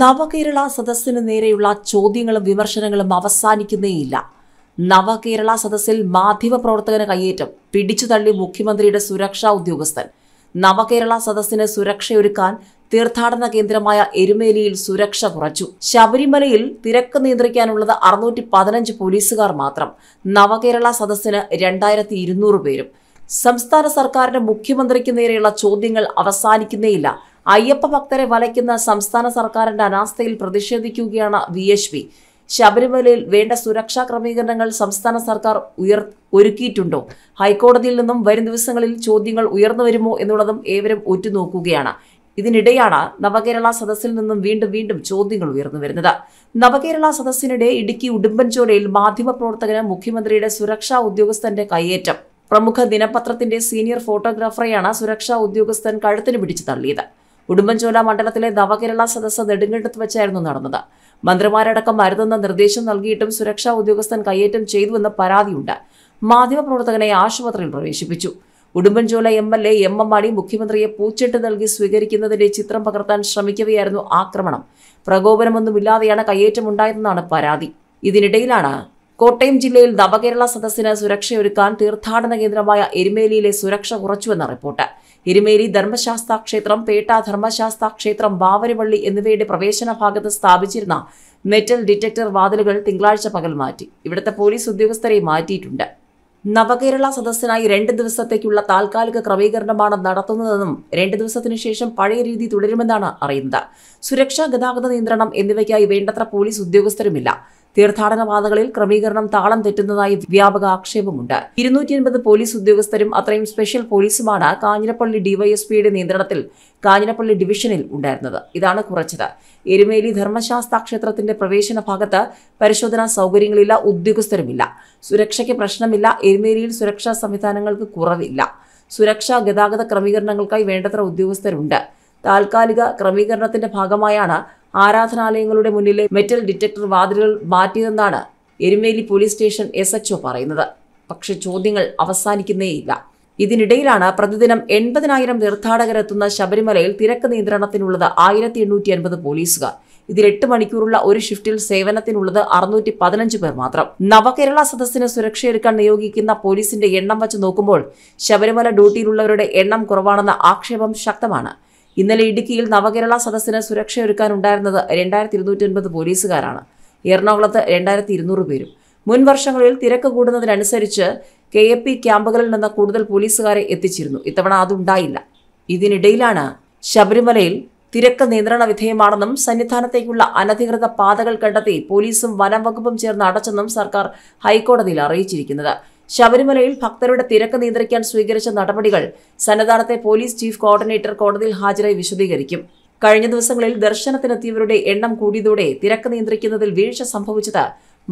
നവകേരള സദസ്സിന് നേരെയുള്ള ചോദ്യങ്ങളും വിമർശനങ്ങളും അവസാനിക്കുന്നേയില്ല നവകേരള സദസ്സിൽ മാധ്യമപ്രവർത്തകന് കയ്യേറ്റം പിടിച്ചു തള്ളി മുഖ്യമന്ത്രിയുടെ സുരക്ഷാ ഉദ്യോഗസ്ഥൻ നവകേരള സദസ്സിന് സുരക്ഷയൊരുക്കാൻ തീർത്ഥാടന കേന്ദ്രമായ എരുമേലിയിൽ സുരക്ഷ കുറച്ചു ശബരിമലയിൽ തിരക്ക് നിയന്ത്രിക്കാനുള്ളത് അറുന്നൂറ്റി പതിനഞ്ച് പോലീസുകാർ മാത്രം നവകേരള സദസ്സിന് രണ്ടായിരത്തി ഇരുന്നൂറ് പേരും സംസ്ഥാന സർക്കാരിന് മുഖ്യമന്ത്രിക്ക് നേരെയുള്ള ചോദ്യങ്ങൾ അവസാനിക്കുന്നേയില്ല അയ്യപ്പ ഭക്തരെ വലയ്ക്കുന്ന സംസ്ഥാന സർക്കാരിന്റെ അനാസ്ഥയിൽ പ്രതിഷേധിക്കുകയാണ് വി എച്ച് പി ശബരിമലയിൽ വേണ്ട സുരക്ഷാ ക്രമീകരണങ്ങൾ സംസ്ഥാന സർക്കാർ ഉയർ ഒരുക്കിയിട്ടുണ്ടോ ഹൈക്കോടതിയിൽ നിന്നും വരും ദിവസങ്ങളിൽ ചോദ്യങ്ങൾ ഉയർന്നു വരുമോ എന്നുള്ളതും ഏവരും ഉറ്റുനോക്കുകയാണ് ഇതിനിടെയാണ് നവകേരള സദസ്സിൽ നിന്നും വീണ്ടും വീണ്ടും ചോദ്യങ്ങൾ ഉയർന്നു വരുന്നത് നവകേരള സദസ്സിനിടെ ഇടുക്കി ഉടുമ്പൻചോലയിൽ മാധ്യമപ്രവർത്തകന് മുഖ്യമന്ത്രിയുടെ സുരക്ഷാ ഉദ്യോഗസ്ഥന്റെ കയ്യേറ്റം പ്രമുഖ ദിനപത്രത്തിന്റെ സീനിയർ ഫോട്ടോഗ്രാഫറെയാണ് സുരക്ഷാ ഉദ്യോഗസ്ഥൻ കഴുത്തിന് പിടിച്ചു തള്ളിയത് ഉടുമ്പൻചോല മണ്ഡലത്തിലെ നവകേരള സദസ്സ് നെടുങ്കണ്ടത്ത് വെച്ചായിരുന്നു നടന്നത് മന്ത്രിമാരടക്കം മരുതെന്ന നിർദ്ദേശം നൽകിയിട്ടും സുരക്ഷാ ഉദ്യോഗസ്ഥൻ കയ്യേറ്റം ചെയ്തുവെന്ന് പരാതിയുണ്ട് മാധ്യമപ്രവർത്തകനെ ആശുപത്രിയിൽ പ്രവേശിപ്പിച്ചു Udumbanchola M L A M M Mani മുഖ്യമന്ത്രിയെ പൂച്ചെട്ട് നൽകി സ്വീകരിക്കുന്നതിന്റെ ചിത്രം പകർത്താൻ ശ്രമിക്കവെയായിരുന്നു ആക്രമണം പ്രകോപനമൊന്നുമില്ലാതെയാണ് കയ്യേറ്റമുണ്ടായതെന്നാണ് പരാതി ഇതിനിടയിലാണ് കോട്ടയം ജില്ലയിൽ നവകേരള സദസ്സിന് സുരക്ഷയൊരുക്കാൻ തീർത്ഥാടന കേന്ദ്രമായ എരുമേലിയിലെ സുരക്ഷ കുറച്ചുവെന്ന റിപ്പോർട്ട് എരുമേരി ധർമ്മശാസ്ത്ര ക്ഷേത്രം പേട്ട ധർമ്മശാസ്ത്ര ക്ഷേത്രം ബാവരവള്ളി എന്നിവയുടെ പ്രവേശന ഭാഗത്ത് സ്ഥാപിച്ചിരുന്ന മെറ്റൽ ഡിറ്റക്ടർ വാതിലുകൾ തിങ്കളാഴ്ച പകൽ മാറ്റി ഇവിടുത്തെ പോലീസ് ഉദ്യോഗസ്ഥരെ മാറ്റിയിട്ടുണ്ട് നവകേരള സദസ്സിനായി രണ്ട് ദിവസത്തേക്കുള്ള താൽക്കാലിക ക്രമീകരണമാണ് നടത്തുന്നതെന്നും രണ്ട് ദിവസത്തിനു ശേഷം പഴയ രീതി തുടരുമെന്നാണ് അറിയുന്നത് സുരക്ഷാ ഗതാഗത നിയന്ത്രണം എന്നിവയ്ക്കായി വേണ്ടത്ര പോലീസ് ഉദ്യോഗസ്ഥരുമില്ല തീർത്ഥാടന പാതകളിൽ ക്രമീകരണം താളം തെറ്റുന്നതായി വ്യാപക ആക്ഷേപമുണ്ട് ഇരുന്നൂറ്റി എൺപത് പോലീസ് ഉദ്യോഗസ്ഥരും അത്രയും സ്പെഷ്യൽ പോലീസുമാണ് കാഞ്ഞിരപ്പള്ളി ഡിവൈഎസ്പിയുടെ നിയന്ത്രണത്തിൽ കാഞ്ഞിരപ്പള്ളി ഡിവിഷനിൽ ഉണ്ടായിരുന്നത് ഇതാണ് കുറച്ചത് എരുമേലി ധർമ്മശാസ്ത്ര ക്ഷേത്രത്തിന്റെ പ്രവേശന ഭാഗത്ത് പരിശോധനാ സൗകര്യങ്ങളില്ല ഉദ്യോഗസ്ഥരുമില്ല സുരക്ഷയ്ക്ക് പ്രശ്നമില്ല എരുമേലിയിൽ സുരക്ഷാ സംവിധാനങ്ങൾക്ക് കുറവില്ല സുരക്ഷാ ഗതാഗത ക്രമീകരണങ്ങൾക്കായി വേണ്ടത്ര ഉദ്യോഗസ്ഥരുണ്ട് താൽക്കാലിക ക്രമീകരണത്തിന്റെ ഭാഗമായാണ് ആരാധനാലയങ്ങളുടെ മുന്നിലെ മെറ്റൽ ഡിറ്റക്ടർ വാതിലുകൾ മാറ്റിയതെന്നാണ് Erumeli police station S H O പറയുന്നത് പക്ഷേ ചോദ്യങ്ങൾ അവസാനിക്കുന്നേയില്ല ഇതിനിടയിലാണ് പ്രതിദിനം എൺപതിനായിരം തീർത്ഥാടകരെത്തുന്ന ശബരിമലയിൽ തിരക്ക് നിയന്ത്രണത്തിനുള്ളത് ആയിരത്തി എണ്ണൂറ്റി അൻപത് പോലീസുകാർ ഇതിൽ എട്ട് മണിക്കൂറുള്ള ഒരു ഷിഫ്റ്റിൽ സേവനത്തിനുള്ളത് അറുന്നൂറ്റി പതിനഞ്ച് പേർ മാത്രം നവകേരള സദസ്സിന് സുരക്ഷയൊരുക്കാൻ നിയോഗിക്കുന്ന പോലീസിന്റെ എണ്ണം വച്ച് നോക്കുമ്പോൾ ശബരിമല ഡ്യൂട്ടിയിലുള്ളവരുടെ എണ്ണം കുറവാണെന്ന ആക്ഷേപം ശക്തമാണ് ഇന്നലെ ഇടുക്കിയിൽ നവകേരള സദസ്സിന് സുരക്ഷയൊരുക്കാനുണ്ടായിരുന്നത് രണ്ടായിരത്തി ഇരുന്നൂറ്റി പോലീസുകാരാണ് എറണാകുളത്ത് രണ്ടായിരത്തി ഇരുന്നൂറ് പേരും മുൻ വർഷങ്ങളിൽ തിരക്ക് കൂടുന്നതിനനുസരിച്ച് കെ എ പി ക്യാമ്പുകളിൽ നിന്ന് കൂടുതൽ പോലീസുകാരെ എത്തിച്ചിരുന്നു ഇത്തവണ അതുണ്ടായില്ല ഇതിനിടയിലാണ് ശബരിമലയിൽ തിരക്ക് നിയന്ത്രണ വിധേയമാണെന്നും സന്നിധാനത്തേക്കുള്ള അനധികൃത പാതകൾ കണ്ടെത്തി പോലീസും വനം വകുപ്പും ചേർന്ന് അടച്ചെന്നും സർക്കാർ ഹൈക്കോടതിയിൽ അറിയിച്ചിരിക്കുന്നത് ശബരിമലയിൽ ഭക്തരുടെ തിരക്ക് നിയന്ത്രിക്കാൻ സ്വീകരിച്ച നടപടികൾ സന്നദ്ധാനത്തെ പോലീസ് ചീഫ് കോർഡിനേറ്റർ കോടതിയിൽ ഹാജരായി വിശദീകരിക്കും കഴിഞ്ഞ ദിവസങ്ങളിൽ ദർശനത്തിനെത്തിയവരുടെ എണ്ണം കൂടിയതോടെ തിരക്ക് നിയന്ത്രിക്കുന്നതിൽ വീഴ്ച സംഭവിച്ചത്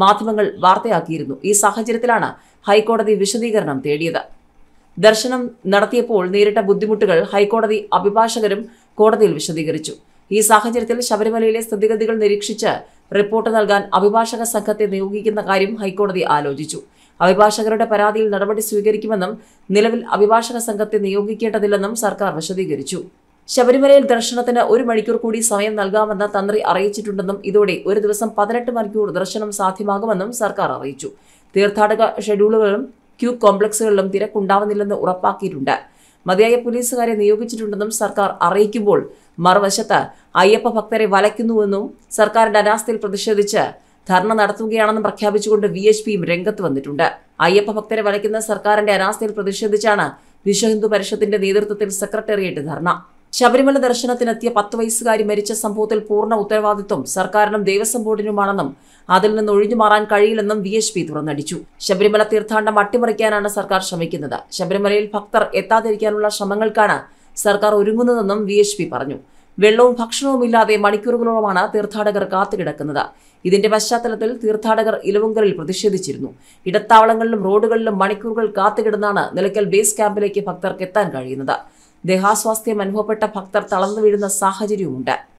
മാധ്യമങ്ങൾ വാർത്തയാക്കിയിരുന്നു ഈ സാഹചര്യത്തിലാണ് ഹൈക്കോടതി വിശദീകരണം തേടിയത് ദർശനം നടത്തിയപ്പോൾ നേരിട്ട ബുദ്ധിമുട്ടുകൾ ഹൈക്കോടതി അഭിഭാഷകരും കോടതിയിൽ വിശദീകരിച്ചു ഈ സാഹചര്യത്തിൽ ശബരിമലയിലെ സ്ഥിതിഗതികൾ നിരീക്ഷിച്ച് റിപ്പോർട്ട് നൽകാൻ അഭിഭാഷക സംഘത്തെ നിയോഗിക്കുന്ന കാര്യം ഹൈക്കോടതി ആലോചിച്ചു അഭിഭാഷകരുടെ പരാതിയിൽ നടപടി സ്വീകരിക്കുമെന്നും നിലവിൽ അഭിഭാഷക സംഘത്തെ നിയോഗിക്കേണ്ടതില്ലെന്നും സർക്കാർ വിശദീകരിച്ചു ശബരിമലയിൽ ദർശനത്തിന് ഒരു മണിക്കൂർ കൂടി സമയം നൽകാമെന്ന് തന്ത്രി അറിയിച്ചിട്ടുണ്ടെന്നും ഇതോടെ ഒരു ദിവസം പതിനെട്ട് മണിക്കൂർ ദർശനം സാധ്യമാകുമെന്നും സർക്കാർ അറിയിച്ചു തീർത്ഥാടക ഷെഡ്യൂളുകളും ക്യൂ കോംപ്ലക്സുകളിലും തിരക്കുണ്ടാവുന്നില്ലെന്ന് ഉറപ്പാക്കിയിട്ടുണ്ട് മതിയായ പോലീസുകാരെ നിയോഗിച്ചിട്ടുണ്ടെന്നും സർക്കാർ അറിയിക്കുമ്പോൾ മറുവശത്ത് അയ്യപ്പ ഭക്തരെ വലയ്ക്കുന്നുവെന്നും സർക്കാരിന്റെ അനാസ്ഥയിൽ പ്രതിഷേധിച്ച് ധർണ നടത്തുകയാണെന്ന് പ്രഖ്യാപിച്ചുകൊണ്ട് വി എച്ച് പിയും രംഗത്ത് വന്നിട്ടുണ്ട് അയ്യപ്പ ഭക്തരെ വലയ്ക്കുന്ന സർക്കാരിന്റെ അനാസ്ഥയിൽ പ്രതിഷേധിച്ചാണ് വിശ്വഹിന്ദു പരിഷത്തിന്റെ നേതൃത്വത്തിൽ സെക്രട്ടേറിയറ്റ് ധർണ ശബരിമല ദർശനത്തിനെത്തിയ പത്ത് വയസ്സുകാരി മരിച്ച സംഭവത്തിൽ പൂർണ്ണ ഉത്തരവാദിത്വം സർക്കാരിനും ദേവസ്വം ബോർഡിനുമാണെന്നും അതിൽ നിന്ന് ഒഴിഞ്ഞു മാറാൻ കഴിയില്ലെന്നും വി എച്ച് പി തുറന്നടിച്ചു ശബരിമല തീർത്ഥാടനം അട്ടിമറിക്കാനാണ് സർക്കാർ ശ്രമിക്കുന്നത് ശബരിമലയിൽ ഭക്തർ എത്താതിരിക്കാനുള്ള ശ്രമങ്ങൾക്കാണ് സർക്കാർ ഒരുങ്ങുന്നതെന്നും വി എച്ച് പി പറഞ്ഞു വെള്ളവും ഭക്ഷണവും ഇല്ലാതെ മണിക്കൂറുകളോളമാണ് തീർത്ഥാടകർ കാത്തുകിടക്കുന്നത് ഇതിന്റെ പശ്ചാത്തലത്തിൽ തീർത്ഥാടകർ ഇലവുങ്കറിൽ പ്രതിഷേധിച്ചിരുന്നു ഇടത്താവളങ്ങളിലും റോഡുകളിലും മണിക്കൂറുകൾ കാത്തുകിടന്നാണ് നിലയ്ക്കൽ ബേസ് ക്യാമ്പിലേക്ക് ഭക്തർക്ക് എത്താൻ കഴിയുന്നത് ദേഹാസ്വാസ്ഥ്യം അനുഭവപ്പെട്ട ഭക്തർ തളർന്നു വീഴുന്ന സാഹചര്യവുമുണ്ട്